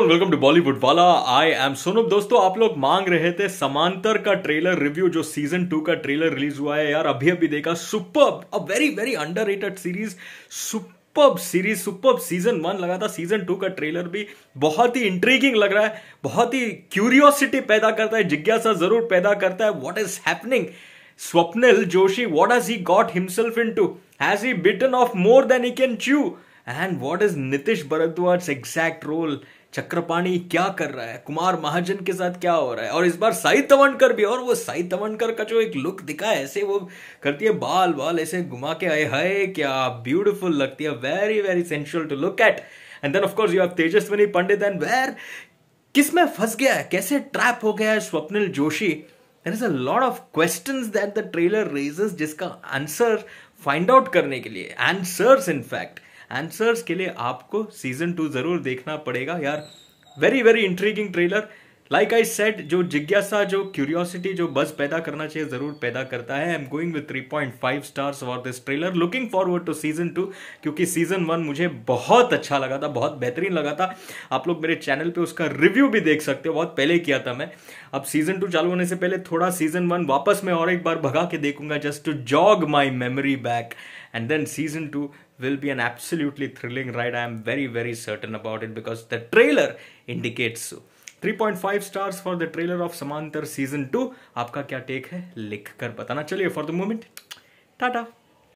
Welcome to Bollywood वाला I am Sonu दोस्तों आप लोग मांग रहे थे समांतर का ट्रेलर रिव्यू जो सीजन टू का ट्रेलर रिलीज हुआ है यार अभी अभी देखा super a very very under series super superb series super season one लगा था सीजन टू का ट्रेलर भी बहुत ही इंट्रीगिंग लग रहा है बहुत ही क्यूरियोसिटी पैदा करता है जिज्ञासा जरूर पैदा करता है what is happening Swapnil Joshi what has he got himself into has he bitten off more than he can chew and what is Nitish Bharadwaj exact role Chakrapani क्या कर रहा है कुमार महाजन के साथ क्या हो रहा है और इस बार साई तवनकर भी और वो साई तवनकर का जो एक लुक दिखा है ऐसे वो करती है बाल बाल ऐसे घुमा के आए हाय क्या ब्यूटीफुल लगती है very very sensual to look at and then of course you have Tejaswini Pandit and where किस में फंस गया है कैसे ट्रैप हो गया है Swapnil Joshi there is a lot of question that the trailer raises जिसका आंसर फाइंड आउट करने के लिए आंसर्स फैक्ट आंसर्स के लिए आपको सीजन टू जरूर देखना पड़ेगा यार very very intriguing trailer like I said जो जिज्ञासा जो क्यूरियोसिटी जो बस पैदा करना चाहिए जरूर पैदा करता है I am going with three point five stars for this trailer looking forward to season two क्योंकि सीजन वन मुझे बहुत अच्छा लगा था बहुत बेहतरीन लगा था आप लोग मेरे चैनल पे उसका रिव्यू भी देख सकते हो बहुत पहले किया था मैं अब सीजन टू चालू होने से पहले थोड़ा सीजन वन वापस मैं और एक बार भगा के देखूंगा just to jog my memory back and then season two will be an absolutely thrilling ride. I am very, very certain about it because the trailer indicates so. 3.5 stars for the trailer of Samantar season 2. आपका क्या take है लिख कर बताना चलिए for the moment Tata